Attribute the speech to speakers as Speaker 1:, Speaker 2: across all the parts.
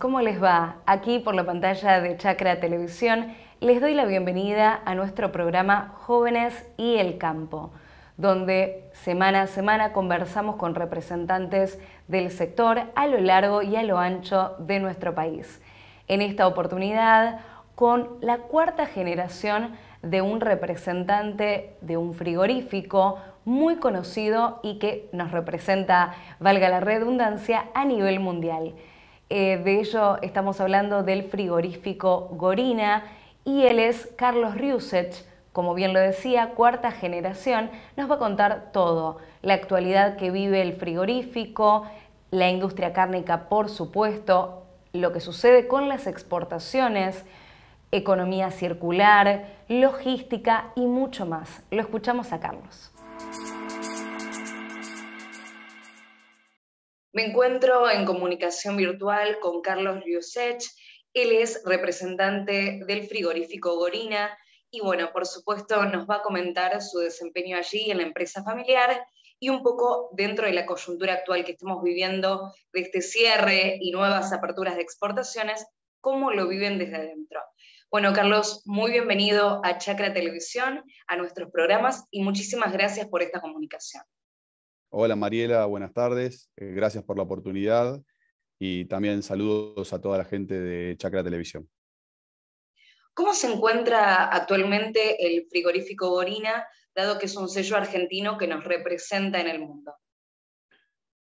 Speaker 1: ¿cómo les va? Aquí por la pantalla de Chacra Televisión les doy la bienvenida a nuestro programa Jóvenes y el Campo, donde semana a semana conversamos con representantes del sector a lo largo y a lo ancho de nuestro país. En esta oportunidad, con la cuarta generación de un representante de un frigorífico muy conocido y que nos representa, valga la redundancia, a nivel mundial. Eh, de ello estamos hablando del frigorífico Gorina y él es Carlos Riuset, como bien lo decía, cuarta generación, nos va a contar todo, la actualidad que vive el frigorífico, la industria cárnica, por supuesto, lo que sucede con las exportaciones, economía circular, logística y mucho más. Lo escuchamos a Carlos. Me encuentro en comunicación virtual con Carlos Rioset. él es representante del frigorífico Gorina y bueno, por supuesto nos va a comentar su desempeño allí en la empresa familiar y un poco dentro de la coyuntura actual que estamos viviendo de este cierre y nuevas aperturas de exportaciones, cómo lo viven desde adentro. Bueno, Carlos, muy bienvenido a Chacra Televisión, a nuestros programas y muchísimas gracias por esta comunicación.
Speaker 2: Hola Mariela, buenas tardes. Eh, gracias por la oportunidad y también saludos a toda la gente de Chacra Televisión.
Speaker 1: ¿Cómo se encuentra actualmente el frigorífico Gorina, dado que es un sello argentino que nos representa en el mundo?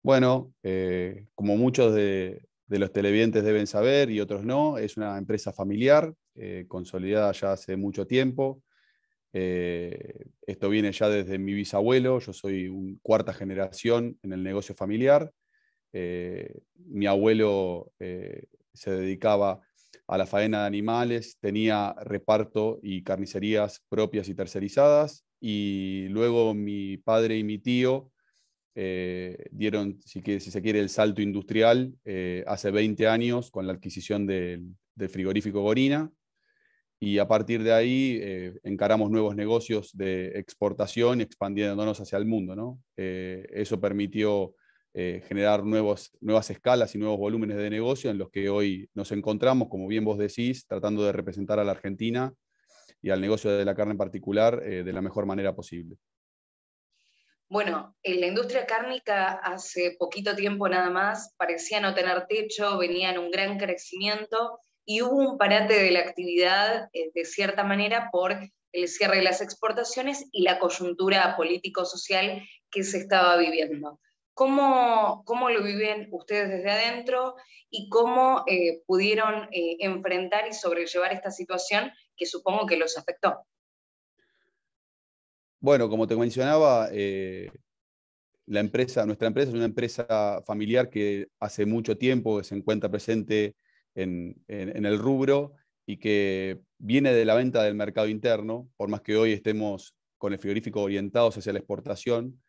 Speaker 2: Bueno, eh, como muchos de, los televidentes deben saber y otros no, es una empresa familiar eh, consolidada ya hace mucho tiempo. Eh, esto viene ya desde mi bisabuelo, yo soy cuarta generación en el negocio familiar. Eh, mi abuelo eh, se dedicaba a la faena de animales, tenía reparto y carnicerías propias y tercerizadas, y luego mi padre y mi tío dieron, si, se quiere, el salto industrial hace 20 años con la adquisición del frigorífico Gorina, y a partir de ahí eh, encaramos nuevos negocios de exportación expandiéndonos hacia el mundo. Eh, eso permitió eh, generar nuevos, nuevas escalas y nuevos volúmenes de negocio en los que hoy nos encontramos, como bien vos decís, tratando de representar a la Argentina y al negocio de la carne en particular de la mejor manera posible.
Speaker 1: Bueno, en la industria cárnica hace poquito tiempo nada más parecía no tener techo, venía en un gran crecimiento y hubo un parate de la actividad eh, de cierta manera por el cierre de las exportaciones y la coyuntura político-social que se estaba viviendo. ¿Cómo, lo viven ustedes desde adentro y cómo eh, pudieron eh, enfrentar y sobrellevar esta situación que supongo que los afectó?
Speaker 2: Bueno, como te mencionaba, la empresa, nuestra empresa es una empresa familiar que hace mucho tiempo se encuentra presente en, el rubro y que viene de la venta del mercado interno, por más que hoy estemos con el frigorífico orientados hacia la exportación,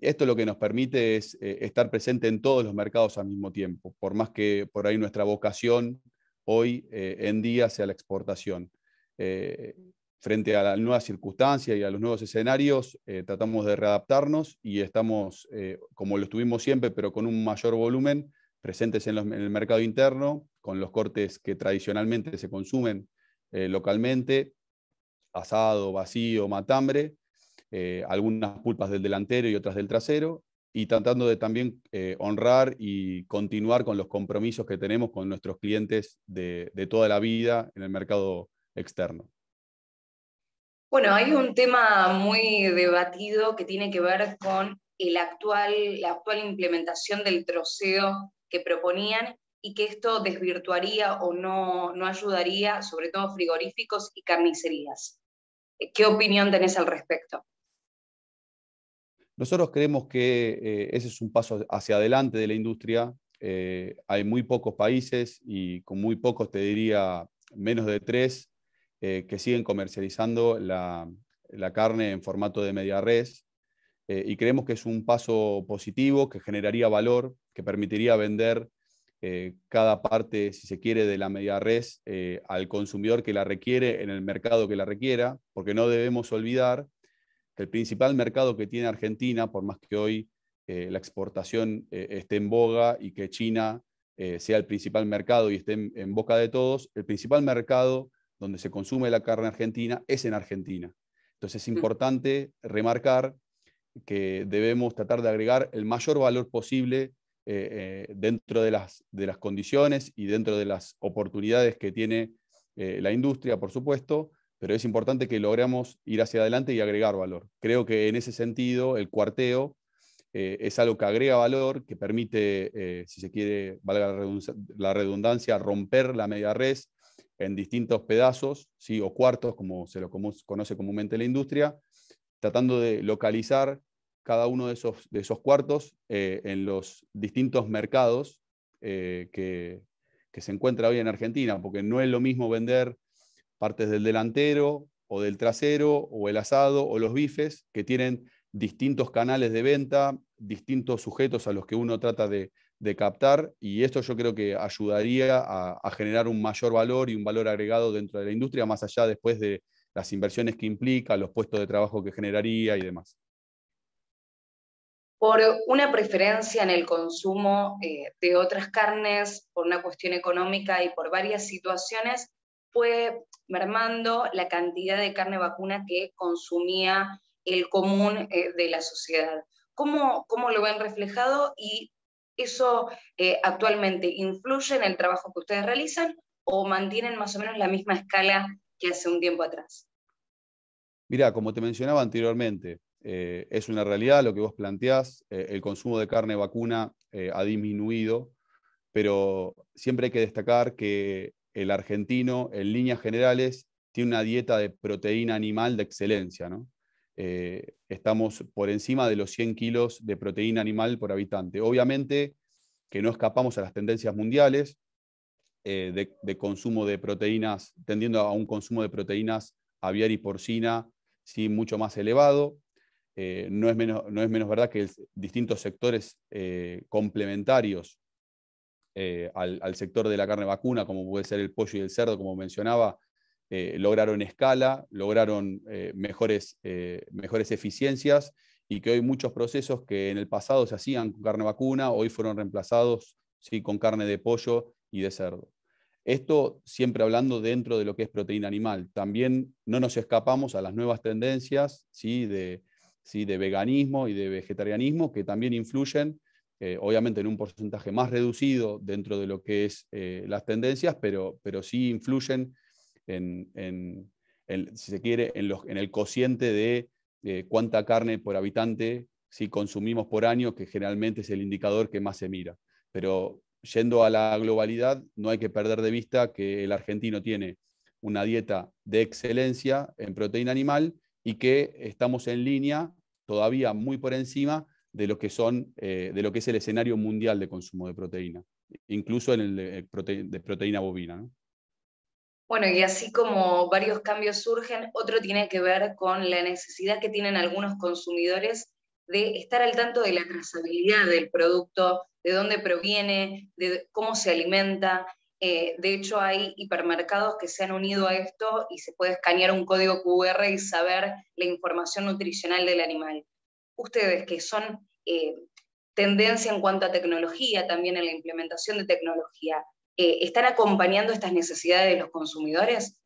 Speaker 2: esto lo que nos permite es eh, estar presente en todos los mercados al mismo tiempo, por más que por ahí nuestra vocación hoy eh, en día sea la exportación. Eh, frente a las nuevas circunstancias y a los nuevos escenarios, tratamos de readaptarnos y estamos, como lo estuvimos siempre, pero con un mayor volumen, presentes en, el mercado interno, con los cortes que tradicionalmente se consumen eh, localmente, asado, vacío, matambre, eh, algunas pulpas del delantero y otras del trasero, y tratando de también eh, honrar y continuar con los compromisos que tenemos con nuestros clientes de, toda la vida en el mercado externo.
Speaker 1: Bueno, hay un tema muy debatido que tiene que ver con el actual, la actual implementación del troceo que proponían y que esto desvirtuaría o no, ayudaría, sobre todo frigoríficos y carnicerías. Eh, ¿Qué opinión tenés al respecto?
Speaker 2: Nosotros creemos que eh, ese es un paso hacia adelante de la industria. Eh, hay muy pocos países y con muy pocos, te diría, menos de tres, que siguen comercializando la, la, carne en formato de media res. y creemos que es un paso positivo que generaría valor que permitiría vender eh, cada parte, si se quiere, de la media res eh, al consumidor que la requiere en el mercado que la requiera, porque no debemos olvidar que el principal mercado que tiene Argentina, por más que hoy eh, la exportación esté en boga y que China sea el principal mercado y esté en, en boca de todos, el principal mercado donde se consume la carne argentina es en Argentina. Entonces es mm. importante remarcar que debemos tratar de agregar el mayor valor posible eh, eh, dentro de las, condiciones y dentro de las oportunidades que tiene eh, la industria, por supuesto, pero es importante que logremos ir hacia adelante y agregar valor. Creo que en ese sentido el cuarteo es algo que agrega valor, que permite, si se quiere, valga la redundancia, romper la media res en distintos pedazos, ¿sí? o cuartos, como se lo conoce comúnmente la industria, tratando de localizar cada uno de esos, de esos cuartos eh, en los distintos mercados eh, que, que, se encuentra hoy en Argentina, porque no es lo mismo vender partes del delantero o del trasero o el asado o los bifes, que tienen distintos canales de venta, distintos sujetos a los que uno trata de, captar, y esto yo creo que ayudaría a, a generar un mayor valor y un valor agregado dentro de la industria, más allá después de las inversiones que implica, los puestos de trabajo que generaría y demás
Speaker 1: por una preferencia en el consumo eh, de otras carnes, por una cuestión económica y por varias situaciones, fue mermando la cantidad de carne vacuna que consumía el común eh, de la sociedad. ¿Cómo, ¿Cómo, lo ven reflejado y eso eh, actualmente influye en el trabajo que ustedes realizan o mantienen más o menos la misma escala que hace un tiempo atrás?
Speaker 2: Mira, como te mencionaba anteriormente, eh, es una realidad lo que vos planteás, eh, el consumo de carne vacuna eh, ha disminuido, pero siempre hay que destacar que el argentino, en líneas generales, tiene una dieta de proteína animal de excelencia. estamos por encima de los 100 kilos de proteína animal por habitante. Obviamente que no escapamos a las tendencias mundiales de, de consumo de proteínas, tendiendo a un consumo de proteínas aviar y porcina sí, mucho más elevado, eh, no, es menos, no, es menos, verdad que distintos sectores eh, complementarios eh, al, sector de la carne vacuna, como puede ser el pollo y el cerdo, como mencionaba, lograron escala, lograron mejores, mejores, eficiencias y que hoy muchos procesos que en el pasado se hacían con carne vacuna, hoy fueron reemplazados ¿sí? con carne de pollo y de cerdo. Esto siempre hablando dentro de lo que es proteína animal. También no nos escapamos a las nuevas tendencias ¿sí? de, de veganismo y de vegetarianismo que también influyen, eh, obviamente en un porcentaje más reducido dentro de lo que es eh, las tendencias, pero, sí influyen en, si se quiere, en, el cociente de eh, cuánta carne por habitante si consumimos por año, que generalmente es el indicador que más se mira. Pero yendo a la globalidad, no hay que perder de vista que el argentino tiene una dieta de excelencia en proteína animal y que estamos en línea todavía muy por encima de lo que, son, eh, de lo que es el escenario mundial de consumo de proteína, incluso en el de, eh, proteína bovina.
Speaker 1: Bueno, y así como varios cambios surgen, otro tiene que ver con la necesidad que tienen algunos consumidores de estar al tanto de la trazabilidad del producto, de dónde proviene, de cómo se alimenta. Eh, de hecho, hay hipermercados que se han unido a esto y se puede escanear un código QR y saber la información nutricional del animal. Ustedes que son eh, tendencia en cuanto a tecnología, también en la implementación de tecnología, eh, ¿están acompañando estas necesidades de los consumidores?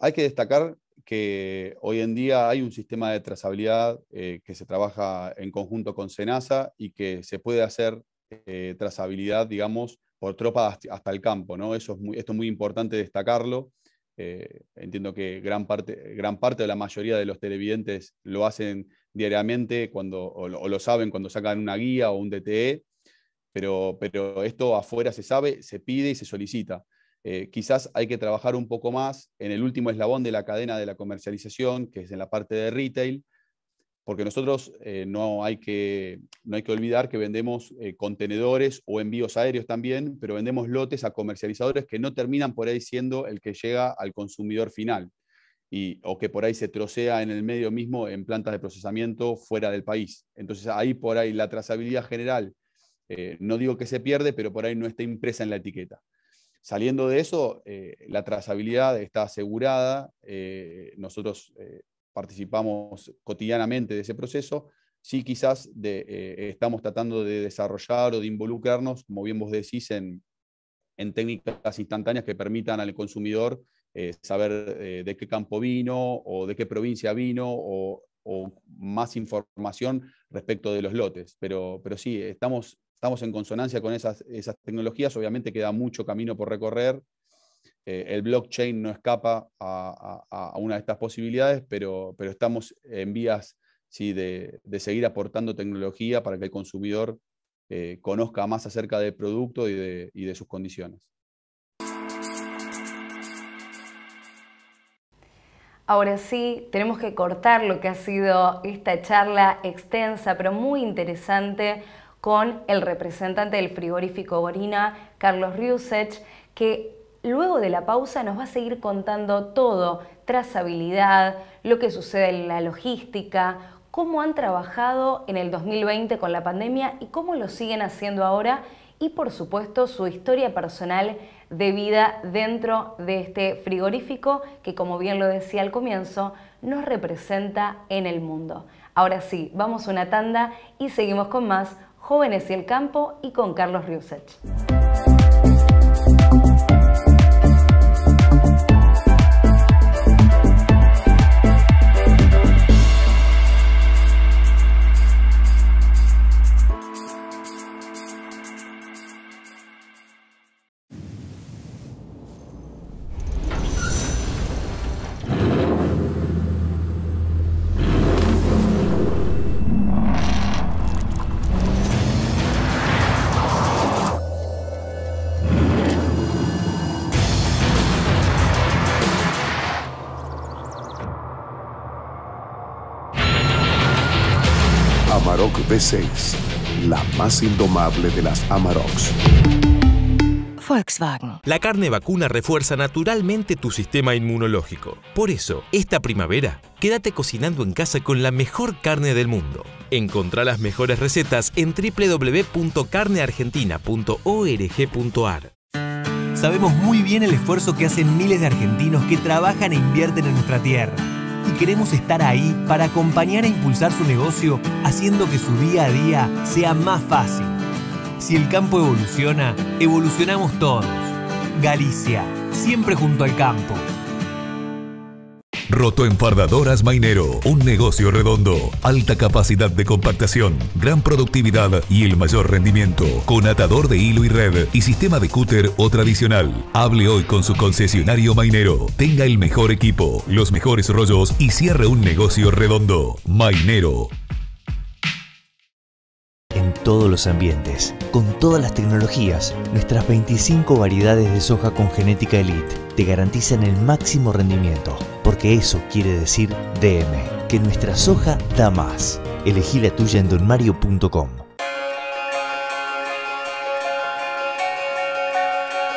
Speaker 2: Hay que destacar que hoy en día hay un sistema de trazabilidad que se trabaja en conjunto con SENASA y que se puede hacer eh, trazabilidad, digamos, por tropa hasta el campo. ¿no? Eso es esto es muy importante destacarlo. Eh, entiendo que gran parte, gran parte o la mayoría de los televidentes lo hacen diariamente cuando, o, lo, saben cuando sacan una guía o un DTE, pero, pero, esto afuera se sabe, se pide y se solicita. Eh, quizás hay que trabajar un poco más en el último eslabón de la cadena de la comercialización, que es en la parte de retail, porque nosotros eh, no, hay que, no hay que olvidar que vendemos eh, contenedores o envíos aéreos también, pero vendemos lotes a comercializadores que no terminan por ahí siendo el que llega al consumidor final, y, o que por ahí se trocea en el medio mismo en plantas de procesamiento fuera del país. Entonces ahí por ahí la trazabilidad general, eh, no digo que se pierde, pero por ahí no está impresa en la etiqueta. Saliendo de eso, la trazabilidad está asegurada. nosotros participamos cotidianamente de ese proceso, sí quizás eh, estamos tratando de desarrollar o de involucrarnos, como bien vos decís, en, en técnicas instantáneas que permitan al consumidor eh, saber eh, de qué campo vino o de qué provincia vino o, más información respecto de los lotes. Pero, pero sí, estamos, estamos en consonancia con esas, esas tecnologías, obviamente queda mucho camino por recorrer eh, el blockchain no escapa a, una de estas posibilidades, pero, estamos en vías sí, de, seguir aportando tecnología para que el consumidor eh, conozca más acerca del producto y de, sus condiciones.
Speaker 1: Ahora sí, tenemos que cortar lo que ha sido esta charla extensa, pero muy interesante, con el representante del frigorífico Gorina, Carlos Riusech, que Luego de la pausa nos va a seguir contando todo, trazabilidad, lo que sucede en la logística, cómo han trabajado en el 2020 con la pandemia y cómo lo siguen haciendo ahora y por supuesto su historia personal de vida dentro de este frigorífico que como bien lo decía al comienzo, nos representa en el mundo. Ahora sí, vamos a una tanda y seguimos con más Jóvenes y el Campo y con Carlos Riusech.
Speaker 3: V6, la más indomable de las Amarok's. Volkswagen. La carne vacuna refuerza naturalmente tu sistema inmunológico. Por eso, esta primavera, quédate cocinando en casa con la mejor carne del mundo. Encontrá las mejores recetas en www.carneargentina.org.ar. Sabemos muy bien el esfuerzo que hacen miles de argentinos que trabajan e invierten en nuestra tierra y queremos estar ahí para acompañar e impulsar su negocio haciendo que su día a día sea más fácil. Si el campo evoluciona, evolucionamos todos. Galicia, siempre junto al campo. Roto Enfardadoras Mainero, un negocio redondo, alta capacidad de compactación, gran productividad y el mayor rendimiento, con atador de hilo y red y sistema de cúter o tradicional. Hable hoy con su concesionario Mainero, tenga el mejor equipo, los mejores rollos y cierre un negocio redondo. Mainero, todos los ambientes, con todas las tecnologías. Nuestras 25 variedades de soja con genética elite te garantizan el máximo rendimiento, porque eso quiere decir DM, que nuestra soja da más. Elegí la tuya en donmario.com.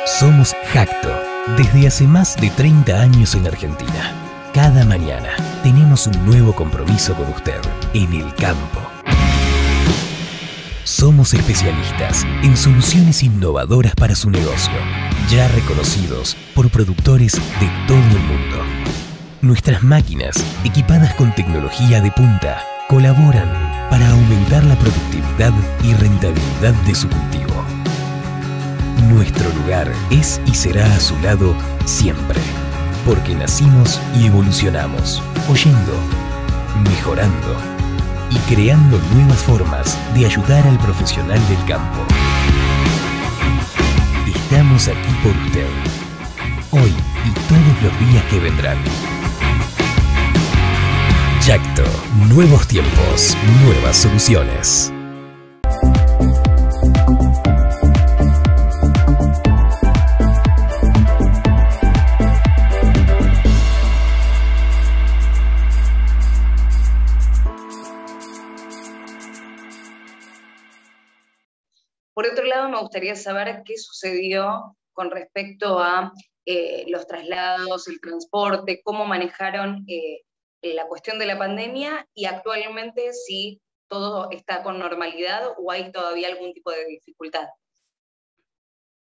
Speaker 3: Somos Jacto, desde hace más de 30 años en Argentina. Cada mañana tenemos un nuevo compromiso con usted, en el campo somos especialistas en soluciones innovadoras para su negocio, ya reconocidos por productores de todo el mundo. Nuestras máquinas, equipadas con tecnología de punta, colaboran para aumentar la productividad y rentabilidad de su cultivo. Nuestro lugar es y será a su lado siempre, porque nacimos y evolucionamos, oyendo, mejorando y creando nuevas formas de ayudar al profesional del campo. Estamos aquí por usted, hoy y todos los días que vendrán. Yacto, nuevos tiempos, nuevas soluciones.
Speaker 1: me gustaría saber qué sucedió con respecto a eh, los traslados, el transporte, cómo manejaron eh, la cuestión de la pandemia y actualmente si todo está con normalidad o hay todavía algún tipo de dificultad.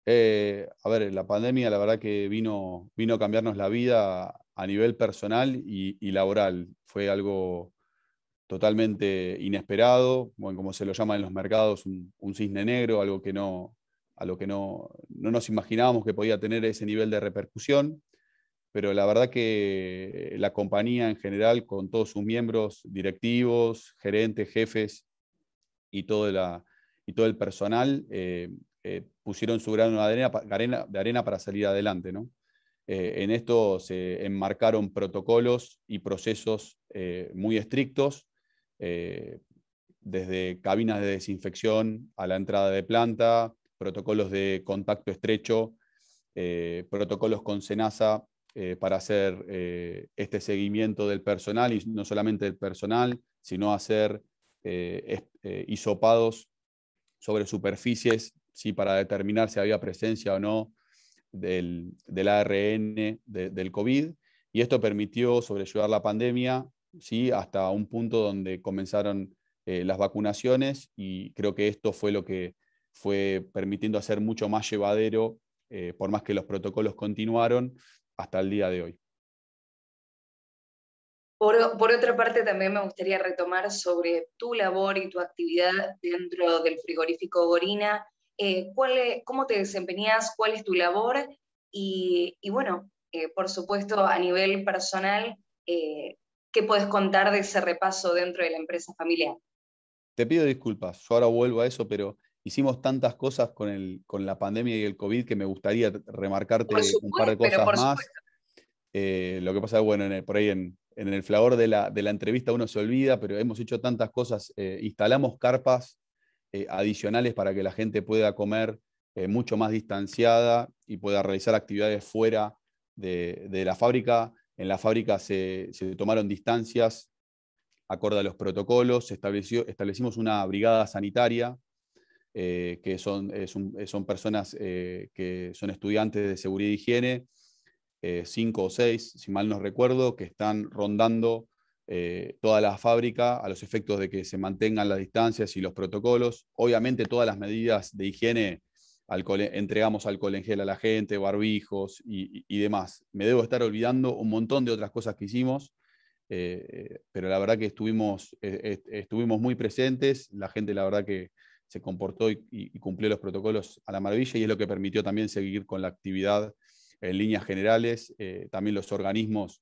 Speaker 2: Eh, a ver, la pandemia la verdad que vino, vino a cambiarnos la vida a nivel personal y, y laboral. Fue algo totalmente inesperado, como se lo llama en los mercados, un, cisne negro, algo que no, a lo que no, nos imaginábamos que podía tener ese nivel de repercusión, pero la verdad que la compañía en general, con todos sus miembros, directivos, gerentes, jefes y todo, y todo el personal, eh, eh, pusieron su gran arena, de arena para salir adelante. Eh, en esto se enmarcaron protocolos y procesos muy estrictos eh, desde cabinas de desinfección a la entrada de planta, protocolos de contacto estrecho, eh, protocolos con SENASA eh, para hacer este seguimiento del personal y no solamente del personal, sino hacer hisopados sobre superficies ¿sí? para determinar si había presencia o no del, ARN del COVID. Y esto permitió sobrellevar la pandemia ¿sí? hasta un punto donde comenzaron eh, las vacunaciones y creo que esto fue lo que fue permitiendo hacer mucho más llevadero, eh, por más que los protocolos continuaron, hasta el día de hoy.
Speaker 1: Por, otra parte, también me gustaría retomar sobre tu labor y tu actividad dentro del frigorífico Gorina. Eh, ¿Cómo te desempeñas? ¿Cuál es tu labor? Y, bueno, por supuesto, a nivel personal, ¿Qué puedes contar de ese repaso dentro de la empresa familiar?
Speaker 2: Te pido disculpas, yo ahora vuelvo a eso, pero hicimos tantas cosas con, el, con la pandemia y el COVID que me gustaría remarcarte un par de cosas más. Eh, lo que pasa es, bueno, en el, por ahí en, el flavor de la, entrevista uno se olvida, pero hemos hecho tantas cosas. Eh, instalamos carpas eh, adicionales para que la gente pueda comer mucho más distanciada y pueda realizar actividades fuera de, de la fábrica. En la fábrica se, tomaron distancias acorde a los protocolos, estableció, establecimos una brigada sanitaria, eh, que son, personas eh, que son estudiantes de seguridad y higiene, eh, cinco o seis, si mal no recuerdo, que están rondando toda la fábrica a los efectos de que se mantengan las distancias y los protocolos. Obviamente todas las medidas de higiene entregamos alcohol en gel a la gente, barbijos y, demás. Me debo estar olvidando un montón de otras cosas que hicimos, eh, pero la verdad que estuvimos, eh, estuvimos muy presentes, la gente la verdad que se comportó y, cumplió los protocolos a la maravilla y es lo que permitió también seguir con la actividad en líneas generales, eh, también los organismos,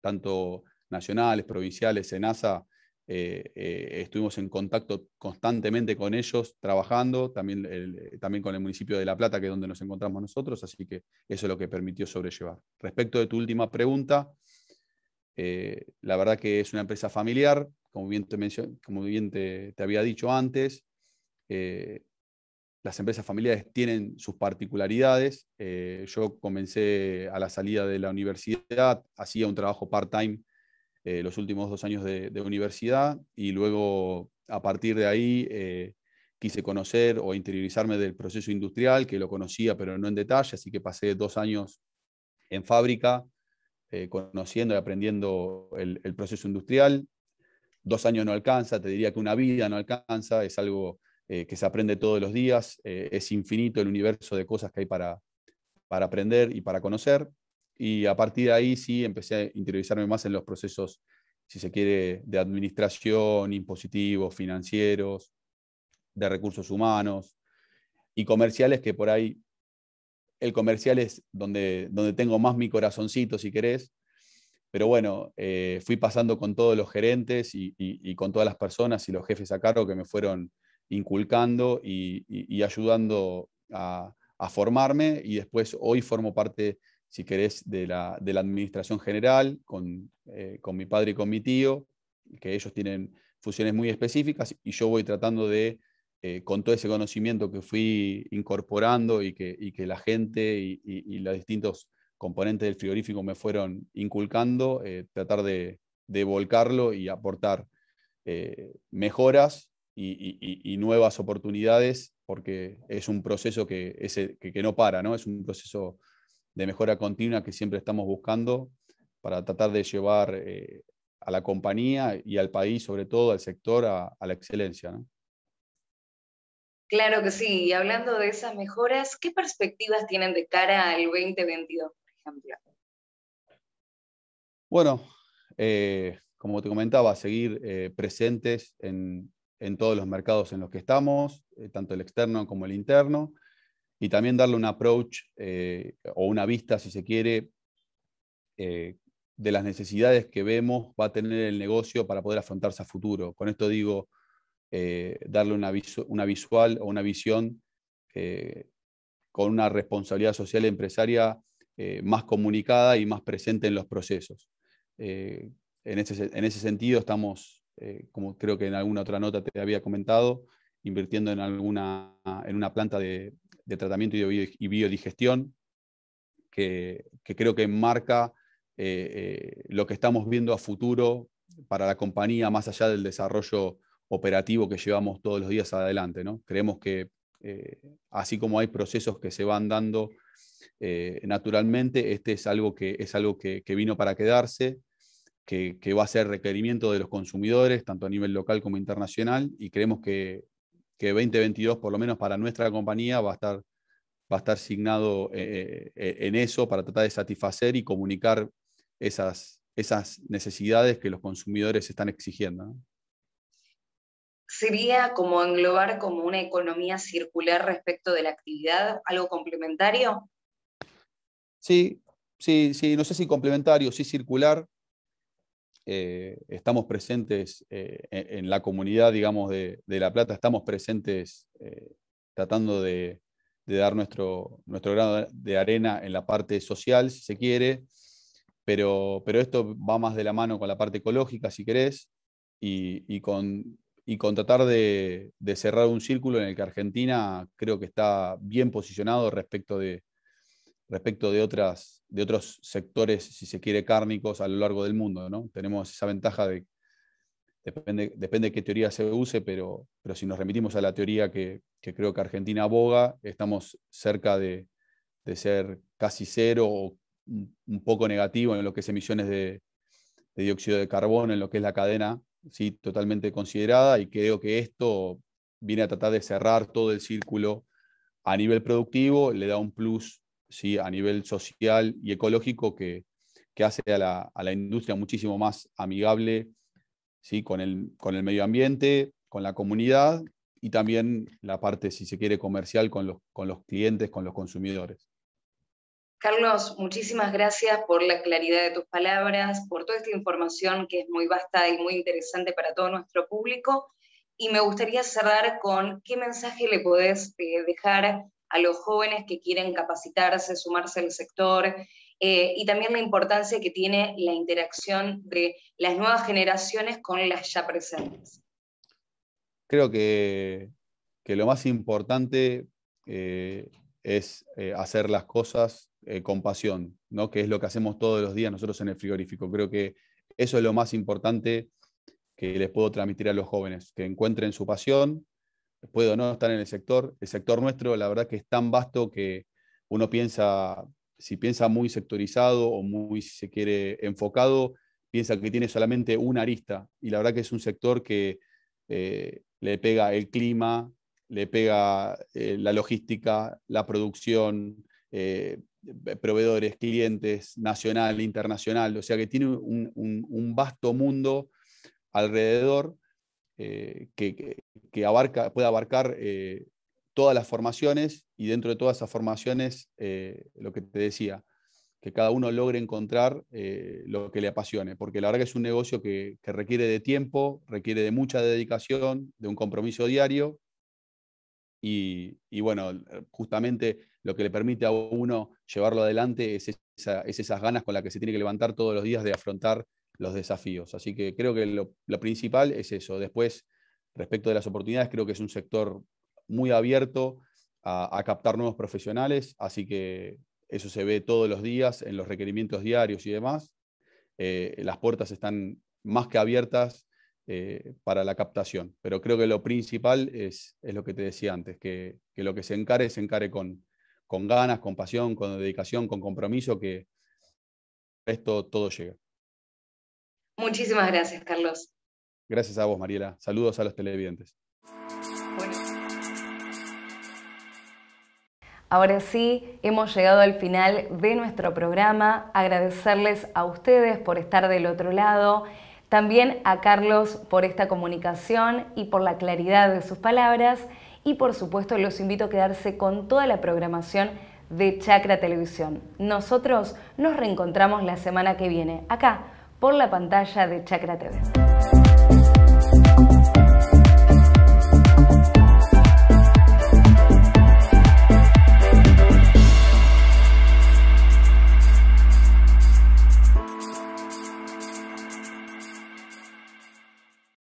Speaker 2: tanto nacionales, provinciales, en ASA, eh, eh, estuvimos en contacto constantemente con ellos, trabajando, también, eh, también con el municipio de La Plata, que es donde nos encontramos nosotros, así que eso es lo que permitió sobrellevar. Respecto de tu última pregunta, la verdad que es una empresa familiar, como bien como bien te, te había dicho antes, las empresas familiares tienen sus particularidades. yo comencé a la salida de la universidad, hacía un trabajo part-time eh, los últimos dos años de, universidad y luego a partir de ahí eh, quise conocer o interiorizarme del proceso industrial, que lo conocía pero no en detalle, así que pasé dos años en fábrica eh, conociendo y aprendiendo el, proceso industrial. Dos años no alcanza, te diría que una vida no alcanza, es algo que se aprende todos los días, es infinito el universo de cosas que hay para aprender y para conocer. Y a partir de ahí sí empecé a interiorizarme más en los procesos, si se quiere, de administración, impositivos, financieros, de recursos humanos y comerciales que por ahí el comercial es donde, donde tengo más mi corazoncito, si querés. Pero bueno, eh, fui pasando con todos los gerentes y, y, con todas las personas y los jefes a cargo que me fueron inculcando y, y ayudando a, a formarme. Y después hoy formo parte si querés, de la, administración general, eh, con, mi padre y con mi tío, que ellos tienen funciones muy específicas y yo voy tratando de, eh, con todo ese conocimiento que fui incorporando y que, que la gente y, los distintos componentes del frigorífico me fueron inculcando, eh, tratar de, volcarlo y aportar mejoras y, nuevas oportunidades, porque es un proceso que, que no para, ¿no? es un proceso de mejora continua que siempre estamos buscando para tratar de llevar eh, a la compañía y al país, sobre todo al sector, a, la excelencia.
Speaker 1: Claro que sí. Y hablando de esas mejoras, ¿qué perspectivas tienen de cara al 2022, por ejemplo?
Speaker 2: Bueno, eh, como te comentaba, seguir eh, presentes en, todos los mercados en los que estamos, tanto el externo como el interno y también darle un approach eh, o una vista, si se quiere, eh, de las necesidades que vemos va a tener el negocio para poder afrontarse a futuro. Con esto digo, eh, darle una, una, visual o una visión con una responsabilidad social y empresaria más comunicada y más presente en los procesos. en, ese, en ese sentido estamos, como creo que en alguna otra nota te había comentado, invirtiendo en, alguna, en una planta de, de tratamiento y biodigestión, que, creo que marca eh, eh, lo que estamos viendo a futuro para la compañía, más allá del desarrollo operativo que llevamos todos los días adelante. ¿no? Creemos que eh, así como hay procesos que se van dando naturalmente, este es algo que, es algo que, vino para quedarse, que, que, va a ser requerimiento de los consumidores, tanto a nivel local como internacional, y creemos que que 2022, por lo menos para nuestra compañía, va a estar, va a estar signado eh, eh, eh, en eso para tratar de satisfacer y comunicar esas, esas necesidades que los consumidores están exigiendo.
Speaker 1: ¿Sería como englobar como una economía circular respecto de la actividad, algo complementario?
Speaker 2: Sí, sí, sí, no sé si complementario, sí circular. Eh, estamos presentes eh, e-, en, la comunidad, digamos, de, La Plata, estamos presentes eh, tratando de, dar nuestro, nuestro de arena en la parte social, si se quiere, pero, pero esto va más de la mano con la parte ecológica, si querés, y, y con, y con tratar de, de cerrar un círculo en el que Argentina creo que está bien posicionado respecto de respecto de, otras, de otros sectores, si se quiere, cárnicos a lo largo del mundo. ¿no? Tenemos esa ventaja de, depende, depende de qué teoría se use, pero, pero si nos remitimos a la teoría que, creo que Argentina aboga, estamos cerca de, ser casi cero o un poco negativo en lo que es emisiones de, de dióxido de carbono, en lo que es la cadena, ¿sí? totalmente considerada, y creo que esto viene a tratar de cerrar todo el círculo a nivel productivo, le da un plus a nivel social y ecológico que, hace a la, industria muchísimo más amigable ¿sí? con, el, con el medio ambiente, con la comunidad y también la parte, si se quiere, comercial con los, con los clientes, con los consumidores.
Speaker 1: Carlos, muchísimas gracias por la claridad de tus palabras, por toda esta información que es muy vasta y muy interesante para todo nuestro público. Y me gustaría cerrar con qué mensaje le podés eh, dejar a los jóvenes que quieren capacitarse, sumarse al sector, eh, y también la importancia que tiene la interacción de las nuevas generaciones con las ya presentes.
Speaker 2: Creo que, lo más importante eh, es eh, hacer las cosas con pasión, ¿no? que es lo que hacemos todos los días nosotros en el frigorífico. Creo que eso es lo más importante que les puedo transmitir a los jóvenes, que encuentren su pasión, puedo no estar en el sector. El sector nuestro, la verdad que es tan vasto que uno piensa, si piensa muy sectorizado o muy, si se quiere, enfocado, piensa que tiene solamente una arista. Y la verdad que es un sector que eh, le pega el clima, le pega eh, la logística, la producción, eh, proveedores, clientes, nacional, internacional. O sea que tiene un, un vasto mundo alrededor eh, que, abarca, pueda abarcar eh, todas las formaciones y dentro de todas esas formaciones, eh, lo que te decía, que cada uno logre encontrar lo que le apasione, porque la verdad que es un negocio que, requiere de tiempo, requiere de mucha dedicación, de un compromiso diario y, bueno, justamente lo que le permite a uno llevarlo adelante es, es esas ganas con las que se tiene que levantar todos los días de afrontar los desafíos. Así que creo que lo, principal es eso. Después, respecto de las oportunidades, creo que es un sector muy abierto a, captar nuevos profesionales, así que eso se ve todos los días en los requerimientos diarios y demás. Eh, las puertas están más que abiertas eh, para la captación, pero creo que lo principal es, es lo que te decía antes, que, lo que se encare se encare con, con ganas, con pasión, con dedicación, con compromiso, que esto todo llega.
Speaker 1: Muchísimas gracias, Carlos.
Speaker 2: Gracias a vos, Mariela. Saludos a los televidentes.
Speaker 1: Ahora sí, hemos llegado al final de nuestro programa. Agradecerles a ustedes por estar del otro lado, también a Carlos por esta comunicación y por la claridad de sus palabras y por supuesto los invito a quedarse con toda la programación de Chakra Televisión. Nosotros nos reencontramos la semana que viene acá por la pantalla de Chakra TV.